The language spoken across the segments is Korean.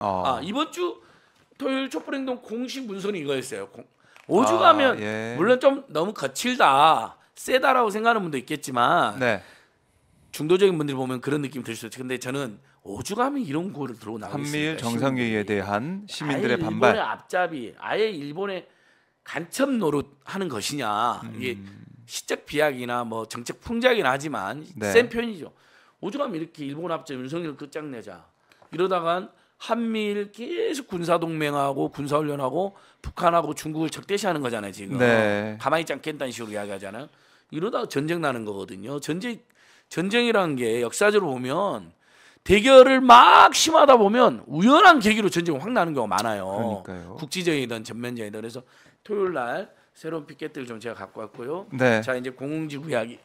어. 아, 이번 주 토요일 촛불행동 공식 문서는 이거였어요. 오죽하면 아, 예. 물론 좀 너무 거칠다, 세다라고 생각하는 분도 있겠지만 네. 중도적인 분들이 보면 그런 느낌 들 수도 있죠. 근데 저는 오죽하면 이런 거를 들어 나오고 한미일 정상회의에 대한 시민들의 반발. 일본의 앞잡이, 아예 일본의 간첩 노릇하는 것이냐 음. 이게 시적 비약이나 뭐 정책 풍자이긴 하지만 네. 센현이죠 오죽하면 이렇게 일본 앞잡이 윤석열 끝장내자 이러다간 한미일 계속 군사 동맹하고 군사 훈련하고 북한하고 중국을 적대시하는 거잖아요 지금. 네. 가만히 있지 않겠다는 식으로 이야기하잖아요. 이러다 전쟁 나는 거거든요. 전쟁 전쟁이라는 게 역사적으로 보면 대결을 막 심하다 보면 우연한 계기로 전쟁이 확 나는 경우가 많아요. 그러니까요. 국지전이든 전면전이든 그래서 토요일 날 새로운 피켓들을 좀 제가 갖고 왔고요. 네. 자 이제 공공지구 이야기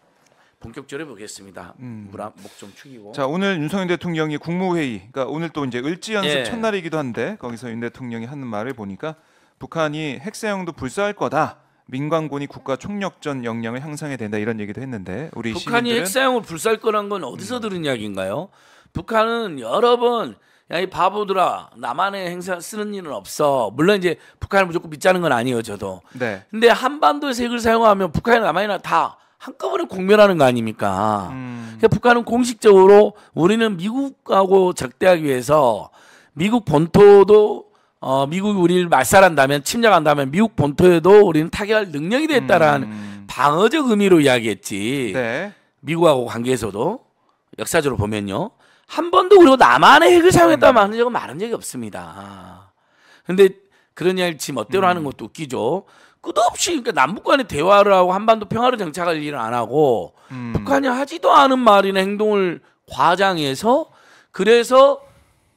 본격적으로 보겠습니다. 음. 목좀 축이고. 자 오늘 윤석열 대통령이 국무회의, 그러니까 오늘 또 이제 을지 연습 예. 첫날이기도 한데 거기서 윤 대통령이 하는 말을 보니까 북한이 핵사용도 불사할 거다. 민관군이 국가 총력전 역량을 향상해 된다 이런 얘기도 했는데 우리 북한이 시민들은... 핵사용을 불살 거란 건 어디서 음. 들은 이야기인가요? 북한은 여러 번야이 바보들아 나만의 행사 쓰는 일은 없어. 물론 이제 북한을 무조건 믿자는 건 아니에요 저도. 네. 근데 한반도에서 핵을 사용하면 북한이 남한이나 다 한꺼번에 공멸하는 거 아닙니까? 음. 그러니까 북한은 공식적으로 우리는 미국하고 적대하기 위해서 미국 본토도 어, 미국이 우리를 말살한다면 침략한다면 미국 본토에도 우리는 타격할 능력이 됐다라는 음. 방어적 의미로 이야기했지. 네. 미국하고 관계에서도 역사적으로 보면요. 한 번도 그리고 남한의 핵을 사용했다 고 음. 말한 적은 많은 적이 없습니다. 근데 그러냐 할지 멋대로 음. 하는 것도 웃기죠. 끝없이 그러니까 남북 간의 대화를 하고 한반도 평화를 장착할 일을 안 하고 음. 북한이 하지도 않은 말이나 행동을 과장해서 그래서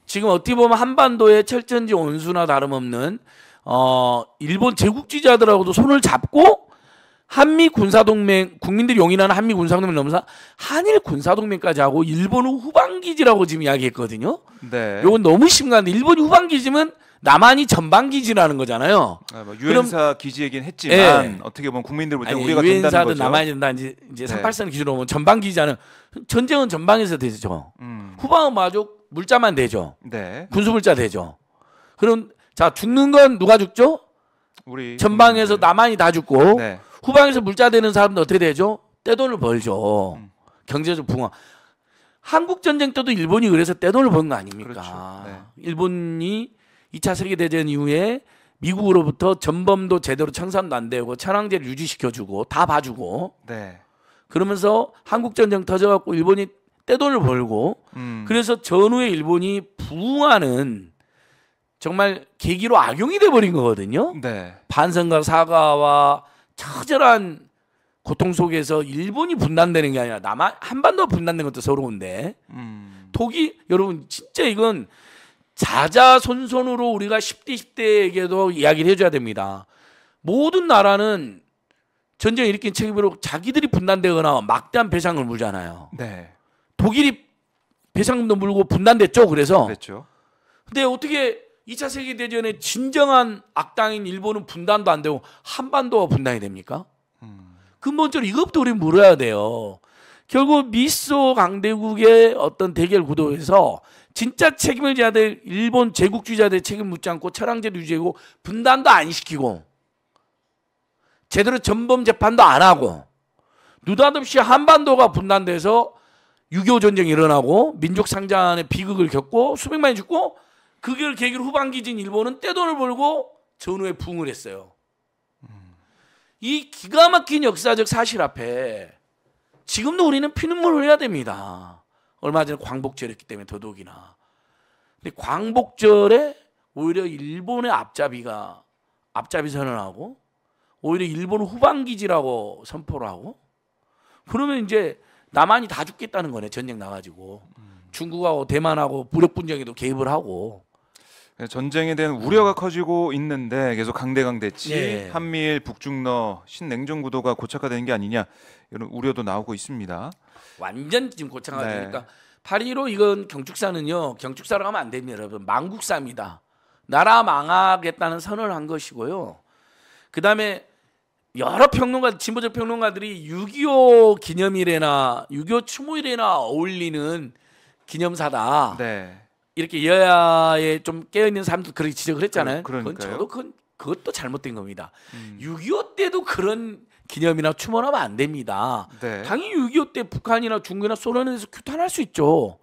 지금 어떻게 보면 한반도의 철전지 온수나 다름없는 어 일본 제국주의자들하고도 손을 잡고 한미 군사동맹 국민들이 용인하는 한미 군사동맹 넘어서 한일 군사동맹까지 하고 일본은 후방기지라고 지금 이야기했거든요. 네. 요건 너무 심각한데 일본이 후방기지면 남한이 전방 기지라는 거잖아요. 아, 뭐 유엔사 그 기지이긴 했지만 네. 어떻게 보면 국민들 볼때 우리가 유엔사도 남한이 된다 이 이제 38선 네. 기지로 보면 전방 기지는 전쟁은 전방에서 되죠. 음. 후방은 마저 물자만 되죠. 네. 군수물자 되죠. 그럼 자 죽는 건 누가 죽죠? 우리 전방에서 남한이 다 죽고 네. 후방에서 물자 되는 사람은 어떻게 되죠? 떼돈을 벌죠. 음. 경제적 붕어. 한국 전쟁 때도 일본이 그래서 떼돈을 버거 아닙니까? 그렇죠. 네. 일본이 2차 세계대전 이후에 미국으로부터 전범도 제대로 청산도 안 되고 천황제를 유지시켜주고 다 봐주고 네. 그러면서 한국전쟁 터져갖고 일본이 떼돈을 벌고 음. 그래서 전후에 일본이 부흥하는 정말 계기로 악용이 돼버린 거거든요. 네. 반성과 사과와 처절한 고통 속에서 일본이 분단되는 게 아니라 남한 한반도 분단된 것도 서러운데 음. 독이 여러분 진짜 이건 자자손손으로 우리가 10대 10대에게도 이야기를 해줘야 됩니다. 모든 나라는 전쟁 을 일으킨 책임으로 자기들이 분단되거나 막대한 배상을 물잖아요. 네. 독일이 배상금도 물고 분단됐죠. 그래서. 그랬죠. 근데 어떻게 2차 세계 대전에 진정한 악당인 일본은 분단도 안 되고 한반도가 분단이 됩니까? 음. 근본적으로 이것도 우리 물어야 돼요. 결국 미소 강대국의 어떤 대결 구도에서 진짜 책임을 져야 될 일본 제국주의자들 책임 묻지 않고 철항제도 유지하고 분단도 안 시키고 제대로 전범 재판도 안 하고 누닷없이 한반도가 분단돼서 6.25 전쟁이 일어나고 민족 상잔의 비극을 겪고 수백만이 죽고 그걸 계기로 후반기진 일본은 떼돈을 벌고 전후에 부흥을 했어요. 이 기가 막힌 역사적 사실 앞에 지금도 우리는 피눈물 을 흘려야 됩니다. 얼마 전에 광복절이었기 때문에 더더욱이나 근데 광복절에 오히려 일본의 앞잡이가 앞잡이 선언하고 오히려 일본 후방기지라고 선포를 하고 그러면 이제 남한이 다 죽겠다는 거네 전쟁 나가지고 음. 중국하고 대만하고 무력 분쟁에도 개입을 하고 네, 전쟁에 대한 우려가 커지고 있는데 계속 강대강 대치, 네. 예. 한미일 북중러 신냉전 구도가 고착화되는 게 아니냐 이런 우려도 나오고 있습니다. 완전 지금 고착화되니까 네. 파리로 이건 경축사는요. 경축사로 하면 안 됩니다. 여러분. 망국사입니다. 나라 망하겠다는 선언을 한 것이고요. 그 다음에 여러 평론가, 진보적 평론가들이 6.25 기념일에나 6.25 추모일에나 어울리는 기념사다. 네. 이렇게 여야에 좀 깨어있는 사람도 그렇게 지적을 했잖아요. 그, 그건 저도 그, 그것도 잘못된 겁니다. 음. 6.25 때도 그런 기념이나 추모하면 안 됩니다. 네. 당연히 6.25 때 북한이나 중국이나 소련에서 규탄할 수 있죠.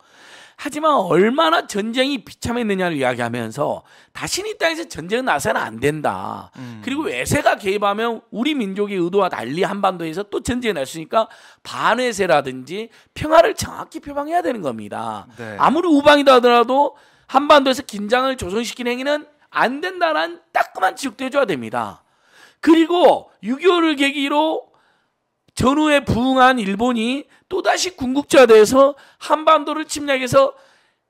하지만 얼마나 전쟁이 비참했느냐를 이야기하면서 다시는 이 땅에서 전쟁은 나서는 안 된다. 음. 그리고 외세가 개입하면 우리 민족의 의도와 달리 한반도에서 또 전쟁이 날 수 있으니까 반외세라든지 평화를 정확히 표방해야 되는 겁니다. 네. 아무리 우방이다 하더라도 한반도에서 긴장을 조성시키는 행위는 안 된다는 따끔한 지적도 해줘야 됩니다. 그리고 6.25를 계기로 전후에 부흥한 일본이 또다시 군국자돼서 한반도를 침략해서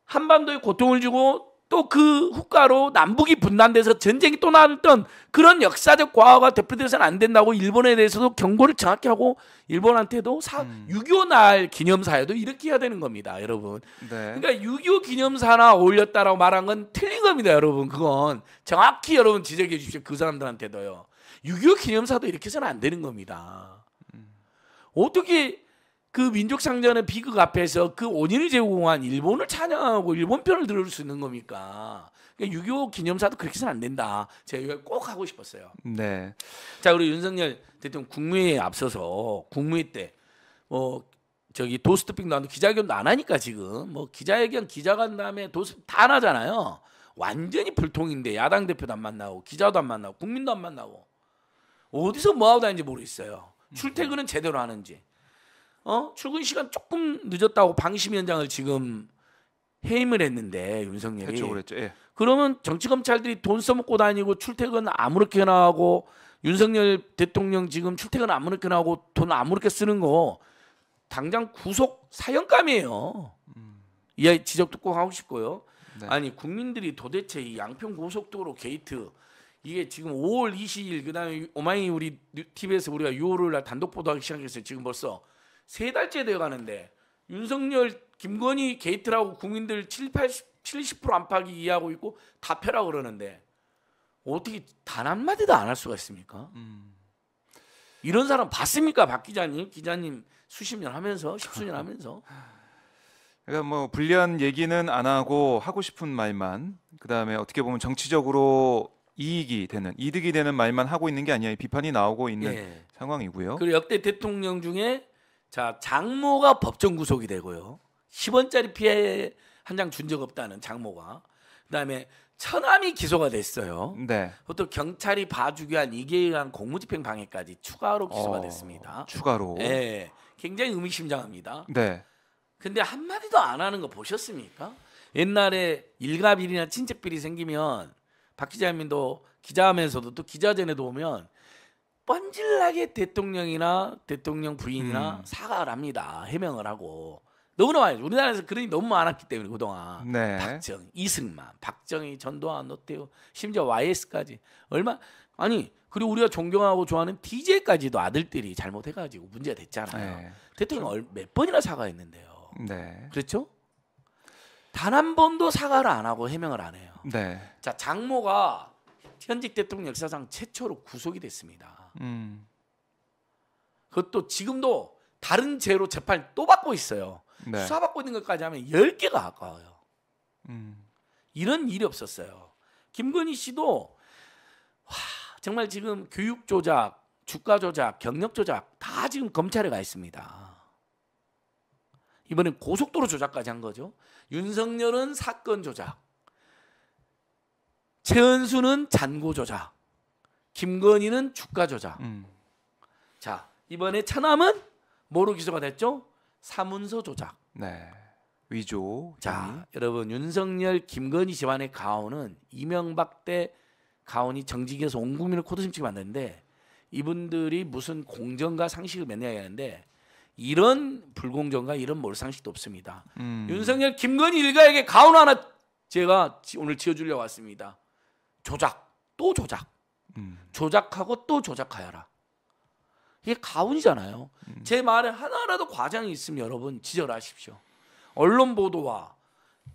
한반도에 고통을 주고 또 그 후가로 남북이 분단돼서 전쟁이 또 났던 그런 역사적 과거가 대표돼서는 안 된다고 일본에 대해서도 경고를 정확히 하고 일본한테도 사, 음. 6.25 날 기념사에도 이렇게 해야 되는 겁니다, 여러분. 네. 그러니까 6.25 기념사나 올렸다라고 말한 건 틀린 겁니다, 여러분. 그건 정확히 여러분 지적해 주십시오. 그 사람들한테도요. 6.25 기념사도 이렇게 해서는 안 되는 겁니다. 어떻게 그 민족상전의 비극 앞에서 그 온인을 제공한 일본을 찬양하고 일본 편을 들을 수 있는 겁니까? 그러6.25 그러니까 기념사도 그렇게 해서는 안 된다. 제가 이걸 꼭 하고 싶었어요. 네. 자, 그리고 윤석열 대통령 국무회의에 앞서서 국무회의 때 뭐, 저기 도스트핑도 안 기자회견도 안 하니까 지금 뭐 기자회견 기자간담회 도스 다 하잖아요. 완전히 불통인데 야당 대표도 안 만나고 기자도 안 만나고 국민도 안 만나고 어디서 뭐 하고 다니는지 모르겠어요. 음. 출퇴근은 제대로 하는지. 어? 출근 시간 조금 늦었다고 방심 위원장을 지금 해임을 했는데 윤석열이 했죠, 그랬죠. 예. 그러면 정치 검찰들이 돈 써먹고 다니고 출퇴근 아무렇게나 하고 윤석열 대통령 지금 출퇴근 아무렇게나 하고 돈 아무렇게 쓰는 거 당장 구속 사형감이에요. 음. 이 지적도 꼭 하고 싶고요. 네. 아니 국민들이 도대체 이 양평 고속도로 게이트 이게 지금 5월 20일 그다음에 오마이 우리 TV에서 우리가 6월 날 단독 보도하기 시작했어요. 지금 벌써 세 달째 되어 가는데 윤석열 김건희 게이트라고 국민들 7, 80, 70% 안팎이 이해하고 있고 다패라 고 그러는데 어떻게 단 한마디도 안 할 수가 있습니까? 음. 이런 사람 봤습니까? 박 기자님, 기자님 수십 년 하면서 십수년 하면서. 그러니까 뭐 불리한 얘기는 안 하고 하고 싶은 말만 그다음에 어떻게 보면 정치적으로 이익이 되는 이득이 되는 말만 하고 있는 게 아니야 비판이 나오고 있는 예. 상황이고요. 그리고 역대 대통령 중에 자 장모가 법정 구속이 되고요. 10원짜리 피해 한 장 준 적 없다는 장모가 그다음에 천암이 기소가 됐어요. 네. 그 경찰이 봐주기 위한 이기한 공무집행 방해까지 추가로 기소가 어, 됐습니다. 추가로. 예. 굉장히 의미심장합니다. 네. 근데 한마디도 안 하는 거 보셨습니까? 옛날에 일가비리나 친척비리 생기면 박 기자님도 기자하면서도 또 기자전에도 오면 뻔질나게 대통령이나 대통령 부인이나 음. 사과를 합니다. 해명을 하고 너무나 많이 우리나라에서 그런 일이 너무 많았기 때문에 그동안 네. 박정, 이승만, 박정희, 전두환, 노태우, 심지어 YS까지 얼마 아니 그리고 우리가 존경하고 좋아하는 DJ까지도 아들들이 잘못해가지고 문제가 됐잖아요. 네. 대통령 그렇죠. 몇 번이나 사과했는데요. 네. 그렇죠? 단한 번도 사과를 안 하고 해명을 안 해요. 네. 자 장모가 현직 대통령 역사상 최초로 구속이 됐습니다. 음. 그것도 지금도 다른 죄로 재판 또 받고 있어요. 네. 수사받고 있는 것까지 하면 10개가 아까워요. 음. 이런 일이 없었어요. 김건희 씨도 와, 정말 지금 교육 조작, 주가 조작, 경력 조작 다 지금 검찰에 가 있습니다. 이번엔 고속도로 조작까지 한 거죠. 윤석열은 사건 조작. 최은수는 잔고 조작. 김건희는 주가 조작. 음. 자, 이번에 차남은 뭐로 기소가 됐죠? 사문서 조작. 네. 위조. 자, 여러분 윤석열 김건희 집안의 가온은 이명박 때 가온이 정직에서 온 국민을 코드심치게 만드는데 이분들이 무슨 공정과 상식을 맨날 하는데 이런 불공정과 이런 몰상식도 없습니다. 음. 윤석열 김건희 일가에게 가운 하나 제가 오늘 지어주려 왔습니다. 조작 또 조작 음. 조작하고 또 조작하여라. 이게 가훈이잖아요. 음. 제 말에 하나라도 과장이 있으면 여러분 지적하십시오. 언론 보도와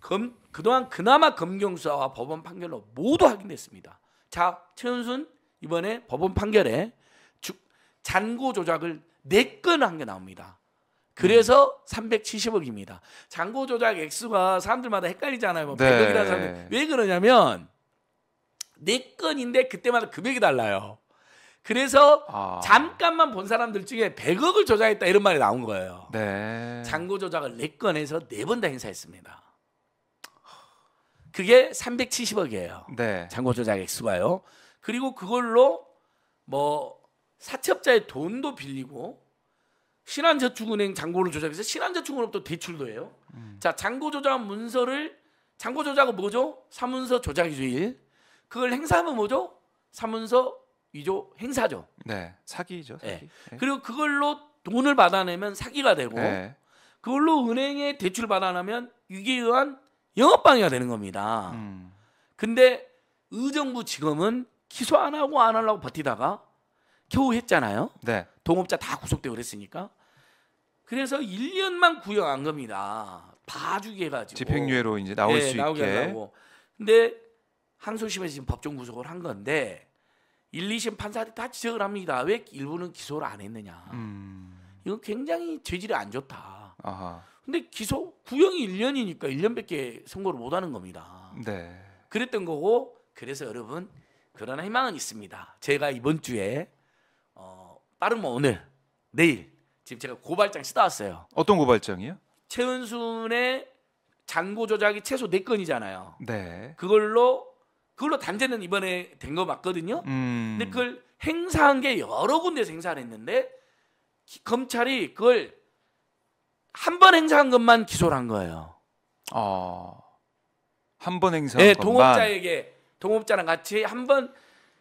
검, 그동안 그나마 검경수사와 법원 판결로 모두 확인됐습니다. 자, 최은순 이번에 법원 판결에 주, 잔고 조작을 네건한게 나옵니다. 그래서 370억입니다. 잔고 조작 액수가 사람들마다 헷갈리잖아요. 뭐 네. 1 0 0억이라 사람들. 왜 그러냐면 네 건인데 그때마다 금액이 달라요. 그래서 아. 잠깐만 본 사람들 중에 100억을 조작했다 이런 말이 나온 거예요. 네. 잔고 조작을 네 건에서 네번다 행사했습니다. 그게 370억이에요. 네. 잔고 조작 액수가요. 그리고 그걸로 뭐 사채업자의 돈도 빌리고 신한저축은행 잔고를 조작해서 신한저축은행부터 대출도 해요. 음. 자 잔고 조작 문서를 잔고 조작은 뭐죠? 사문서 조작 이죠 일. 그걸 행사하면 뭐죠? 사문서 위조 행사죠. 네, 사기죠. 예. 사기. 네. 그리고 그걸로 돈을 받아내면 사기가 되고 네. 그걸로 은행에 대출 받아내면 위기 의한 영업방해가 되는 겁니다. 음. 근데 의정부 지금은 기소 안 하고 안 하려고 버티다가 겨우 했잖아요. 네. 동업자 다 구속되고 그랬으니까. 그래서 1년만 구형한 겁니다. 봐주게 해가지고. 집행유예로 이제 나올 네, 수 나오게 있게. 하려고. 근데 항소심에서 지금 법정 구속을 한 건데 1, 2심 판사들이 다 지적을 합니다. 왜 일부는 기소를 안 했느냐. 음. 이건 굉장히 죄질이안 좋다. 아하. 근데 기소 구형이 1년이니까 1년밖에 선고를 못 하는 겁니다. 네. 그랬던 거고 그래서 여러분 그러나 희망은 있습니다. 제가 이번 주에 빠르면 뭐 오늘, 내일 지금 제가 고발장 쓰다 왔어요. 어떤 고발장이요? 최은순의 잔고 조작이 최소 4건이잖아요. 네. 그걸로 그걸로 단죄는 이번에 된 거 맞거든요. 음. 근데 그걸 행사한 게 여러 군데서 행사를 했는데 검찰이 그걸 한 번 행사한 것만 기소를 한 거예요. 어. 아. 한번 행사한 네, 것만. 동업자에게 동업자랑 같이 한번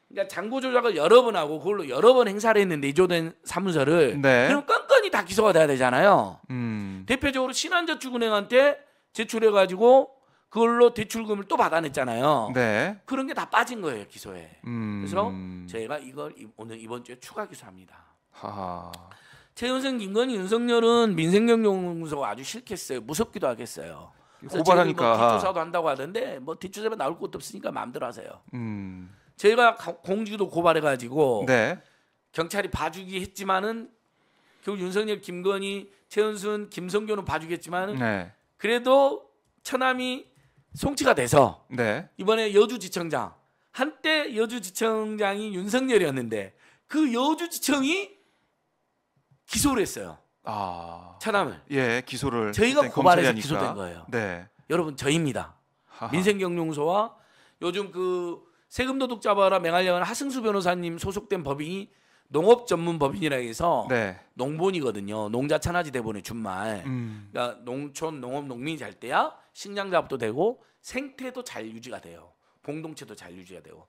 그러니까 잔고 조작을 여러 번 하고 그걸로 여러 번 행사를 했는데 이조된 사무소를 네. 그럼 끈끈이 다 기소가 돼야 되잖아요. 음. 대표적으로 신한저축은행한테 제출해 가지고 그걸로 대출금을 또 받아냈잖아요. 네. 그런 게 다 빠진 거예요 기소에. 음. 그래서 저희가 이걸 오늘 이번 주에 추가 기소합니다. 하하. 최은생, 김건희, 윤석열은 민생경영연구소가 아주 싫겠어요. 무섭기도 하겠어요. 고발하니까 뭐대출사도 한다고 하던데 뭐대출사만 나올 것도 없으니까 마음대로 하세요. 음. 저희가 공주도 고발해가지고 네. 경찰이 봐주기 했지만은 결국 윤석열, 김건희, 최은순, 김성교는 봐주겠지만은 네. 그래도 처남이 송치가 돼서 네. 이번에 여주지청장 한때 여주지청장이 윤석열이었는데 그 여주지청이 기소를 했어요. 아... 차남을. 예, 기소를. 저희가 고발해서 기소된 거예요. 네. 여러분 저입니다. 희 민생경영소와 요즘 그 세금 도둑 잡아라 맹활령은 하승수 변호사님 소속된 법인이 농업 전문 법인이라 해서 네. 농본이거든요. 농자 산하지 대본의 준말. 음. 그러니까 농촌 농업 농민이 잘 돼야 식량 작업도 되고 생태도 잘 유지가 돼요. 공동체도 잘 유지가 되고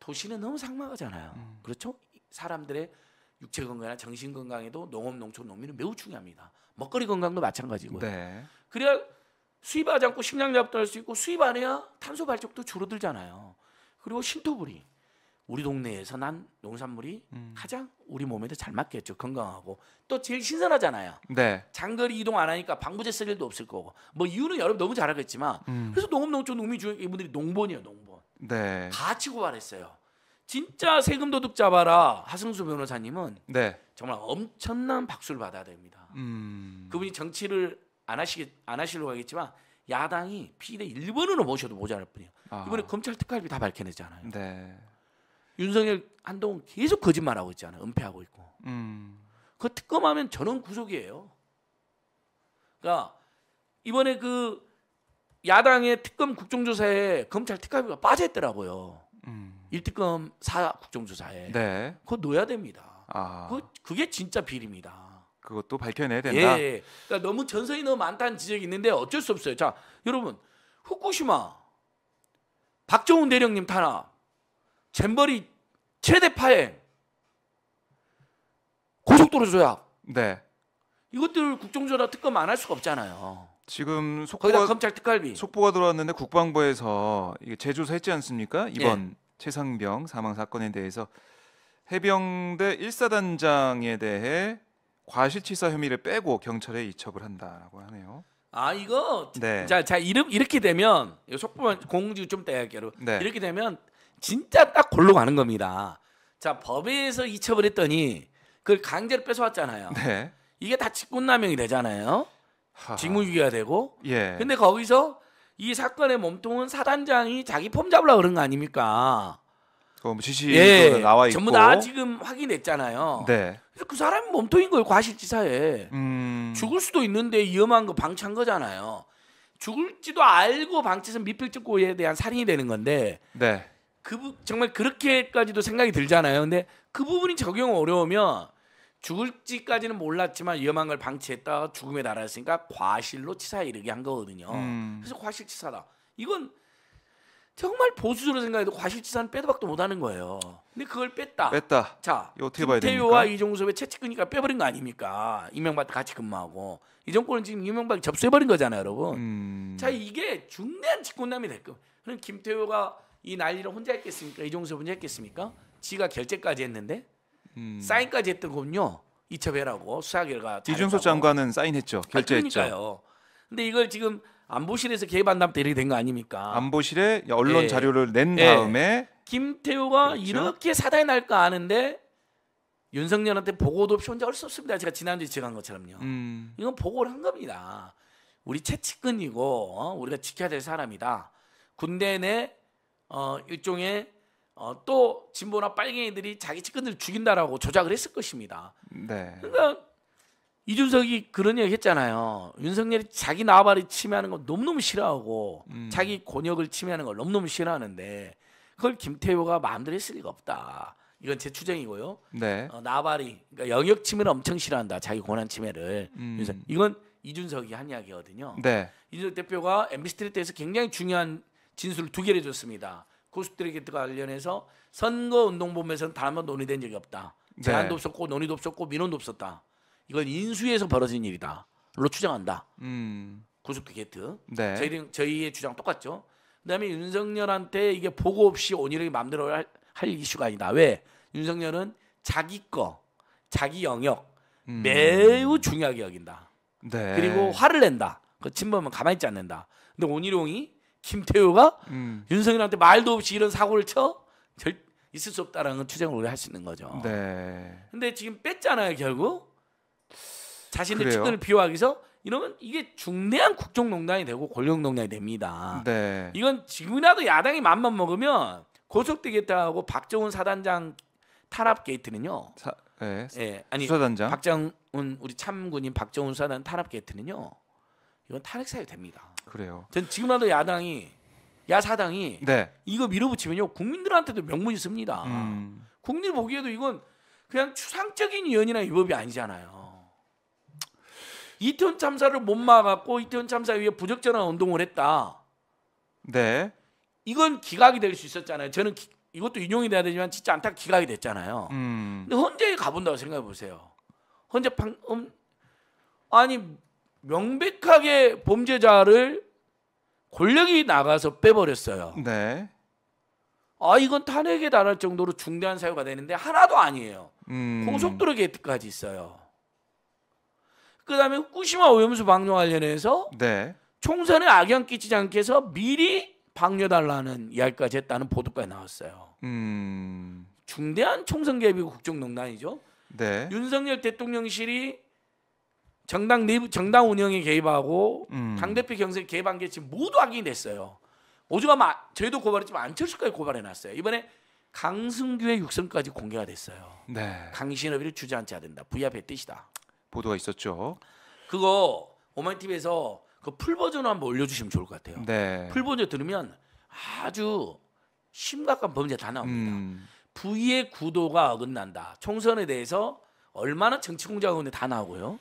도시는 너무 상막하잖아요. 음. 그렇죠? 사람들의 육체 건강이나 정신 건강에도 농업 농촌 농민은 매우 중요합니다. 먹거리 건강도 마찬가지고요. 네. 그래야 수입하지 않고 식량 작업도 할 수 있고 수입 안 해야 탄소 발적도 줄어들잖아요. 그리고 신토불이 우리 동네에서 난 농산물이 음. 가장 우리 몸에도 잘 맞겠죠 건강하고 또 제일 신선하잖아요 네. 장거리 이동 안 하니까 방부제 쓸 일도 없을 거고 뭐 이유는 여러분 너무 잘 알겠지만 음. 그래서 농업농촌 농민주의 이분들이 농본이에요 농본 네. 같이 고말했어요 진짜 세금 도둑 잡아라 하승수 변호사님은 네. 정말 엄청난 박수를 받아야 됩니다 음. 그분이 정치를 안 하시겠 안 하시려고 하겠지만 야당이 비대 1번으로 모셔도 모자랄 뿐이에요 이번에 검찰 특활비 다 밝혀내잖아요. 네. 윤석열 한동훈 계속 거짓말하고 있잖아요. 은폐하고 있고. 음. 그 특검하면 전원 구속이에요. 그러니까 이번에 그 야당의 특검 국정조사에 검찰 특활비가 빠져있더라고요. 음. 1특검 4 국정조사에. 네. 그거 놓아야 됩니다. 아. 그 그게 진짜 비리입니다. 그것도 밝혀내야 된다. 예. 그러니까 너무 전선이 너무 많다는 지적이 있는데 어쩔 수 없어요. 자, 여러분 후쿠시마 박정훈 대령님 탄압, 잼버리 최대 파행, 고속도로 조약. 네. 이것들 국정조사 특검 안 할 수가 없잖아요. 지금 속보가 검찰 특갈비 속보가 들어왔는데 국방부에서 이게 재조사 했지 않습니까? 이번 예. 최상병 사망 사건에 대해서 해병대 1사단장에 대해 과실치사 혐의를 빼고 경찰에 이첩을 한다라고 하네요. 아 이거 네. 자, 자 이름 이렇게 되면 속보만 공지 좀 떼야게요. 네. 이렇게 되면 진짜 딱 골로 가는 겁니다. 자 법에서 이첩을 했더니 그걸 강제로 뺏어왔잖아요. 네. 이게 다 직권남용이 되잖아요. 직무유기가 되고. 예. 근데 거기서 이 사건의 몸통은 사단장이 자기 폼 잡으려 그런 거 아닙니까? 어, 뭐 지시도 예, 나와 있고 전부 다 지금 확인했잖아요. 네. 그 사람이 몸통인 걸과실치사에 음... 죽을 수도 있는데 위험한 거 방치한 거잖아요. 죽을지도 알고 방치해서 미필적고에 대한 살인이 되는 건데. 네. 그 부, 정말 그렇게까지도 생각이 들잖아요. 근데 그 부분이 적용 어려우면 죽을지까지는 몰랐지만 위험한 걸방치했다 죽음에 달았으니까 과실로 치사에 이르게 한 거거든요. 음... 그래서 과실치사다. 이건 정말 보수적으로 생각해도 과실치사는 빼도 박도 못하는 거예요. 근데 그걸 뺐다. 뺐다. 자, 어떻게 봐야 됩니까? 이종섭의 채찍근이가 빼버린 거 아닙니까? 이명박 같이 근무하고 이 정권은 지금 이명박이 접수해버린 거잖아요, 여러분. 음... 자, 이게 중대한 직권남이 될 거. 그럼 김태호가 이 난리를 혼자 했겠습니까? 이종섭 혼자 했겠습니까? 지가 결재까지 했는데 음... 사인까지 했던 거군요. 이첩회라고 수사 결과. 이종섭 장관은 사인했죠. 결재했죠. 아, 그러니까요. 근데 이걸 지금 안보실에서 개입한다면 이렇게 된 거 아닙니까? 안보실에 언론 예. 자료를 낸 예. 다음에 김태우가 그렇죠? 이렇게 사단이 날까 아는데 윤석열한테 보고도 없이 혼자 할수 없습니다. 제가 지난주에 제기한 것처럼요. 음. 이건 보고를 한 겁니다. 우리 채찍근이고 어? 우리가 지켜야 될 사람이다. 군대 내 어, 일종의 어, 또 진보나 빨갱이들이 자기 측근들 을 죽인다라고 조작을 했을 것입니다. 네. 그러니까 이준석이 그런 얘기 했잖아요. 윤석열이 자기 나발이 침해하는 거 너무너무 싫어하고 음. 자기 권역을 침해하는 걸 너무너무 싫어하는데 그걸 김태효가 마음대로 했을 리가 없다. 이건 제 추정이고요. 네. 어, 나발이 그러니까 영역 침해를 엄청 싫어한다. 자기 권한 침해를. 음. 윤석, 이건 이준석이 한 이야기거든요. 네. 이준석 대표가 MB 스트리트에서 굉장히 중요한 진술을 두 개를 줬습니다. 고스트리게트와 관련해서 선거운동본부에서는단 한 번 논의된 적이 없다. 제안도 네. 없었고 논의도 없었고 민원도 없었다. 이건 인수에서 위 벌어진 일이다로 추정한다. 음. 구속 게이트. 네. 저희, 저희의 주장 똑같죠. 그다음에 윤석열한테 이게 보고 없이 온일이 마음대로 할, 할 이슈가 아니다. 왜? 윤석열은 자기 거, 자기 영역 음. 매우 중요하게 여긴다. 네. 그리고 화를 낸다. 그 침범은 가만히 있지 않는다. 근데 온일용이 김태우가 음. 윤석열한테 말도 없이 이런 사고를 쳐 절, 있을 수 없다라는 추정을 우리 할수 있는 거죠. 네. 근데 지금 뺐잖아요 결국 자신의 측근을 비호하기 위해서 이러면 이게 중대한 국정농단이 되고 권력농단이 됩니다. 네. 이건 지금이라도 야당이 맘만 먹으면 고속되겠다고 박정훈 사단장 탄압 게이트는요. 사, 네. 예, 아니 수사단장. 박정훈 우리 참군인 박정훈 사단 탄압 게이트는요. 이건 탄핵 사유 됩니다. 그래요. 전 지금이라도 야당이 야사당이 네. 이거 밀어붙이면요 국민들한테도 명분이 씁니다. 음. 국민 보기에도 이건 그냥 추상적인 위헌이나 위법이 아니잖아요. 이태원 참사를 못 막았고 이태원 참사 위에 부적절한 운동을 했다. 네. 이건 기각이 될 수 있었잖아요. 저는 기, 이것도 인용이 돼야 되지만 진짜 안타 기각이 됐잖아요. 음. 근데 헌재에 가본다고 생각해 보세요. 헌재 판 음, 아니 명백하게 범죄자를 권력이 나가서 빼버렸어요. 네. 아 이건 탄핵에 달할 정도로 중대한 사유가 되는데 하나도 아니에요. 음. 고속도로 게이트까지 있어요. 그다음에 후쿠시마 오염수 방류 관련해서 네. 총선에 악영 끼치지 않게 해서 미리 방류달라는 이야기까지 했다는 보도까지 나왔어요. 음... 중대한 총선 개입이고 국정농단이죠. 네. 윤석열 대통령실이 정당 내부 정당 운영에 개입하고 음. 당 대표 경선에 개입한 게 지금 모두 확인이 됐어요. 오죽하면 저희도 고발했지만 안철수까지 고발해놨어요. 이번에 강승규의 육성까지 공개가 됐어요. 네. 강신업이를 주저앉혀야 된다. 부합배 뜻이다. 보도가 있었죠. 그거 오마이 티비에서그풀버전을 한번 올려주시면 좋을 것 같아요. 네. 풀 버전 들으면 아주 심각한 범죄 다 나옵니다. 음. 부의 구도가 어긋난다. 총선에 대해서 얼마나 정치 공작가 오는데 다 나오고요.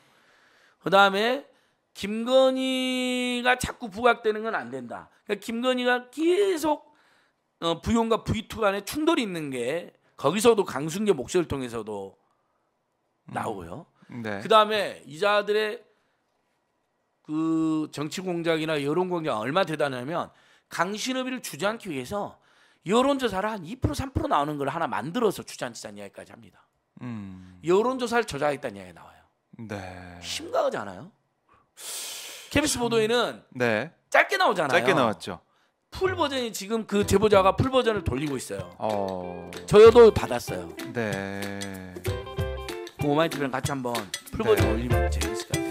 그 다음에 김건희가 자꾸 부각되는 건 안 된다. 그러니까 김건희가 계속 어, 부용과 부의투 간에 충돌이 있는 게 거기서도 강순계 목소리를 통해서도 음. 나오고요. 네. 그다음에 이자들의 그 정치 공작이나 여론 공작 얼마 대단하면 냐강신업이를 주저앉기 위해서 여론조사를 한 2% 3% 나오는 걸 하나 만들어서 주저앉히자는 이야기까지 합니다. 음. 여론조사를 저장했다는 이야기 나와요. 네. 심각하지 않아요? KBS 보도에는 네. 짧게 나오잖아요. 짧게 나왔죠. 풀 버전이 지금 그 제보자가 풀 버전을 돌리고 있어요. 어... 저도 받았어요. 네. 오마이티랑 같이 한번 풀버전 네. 올리면 재밌을 것 같아요.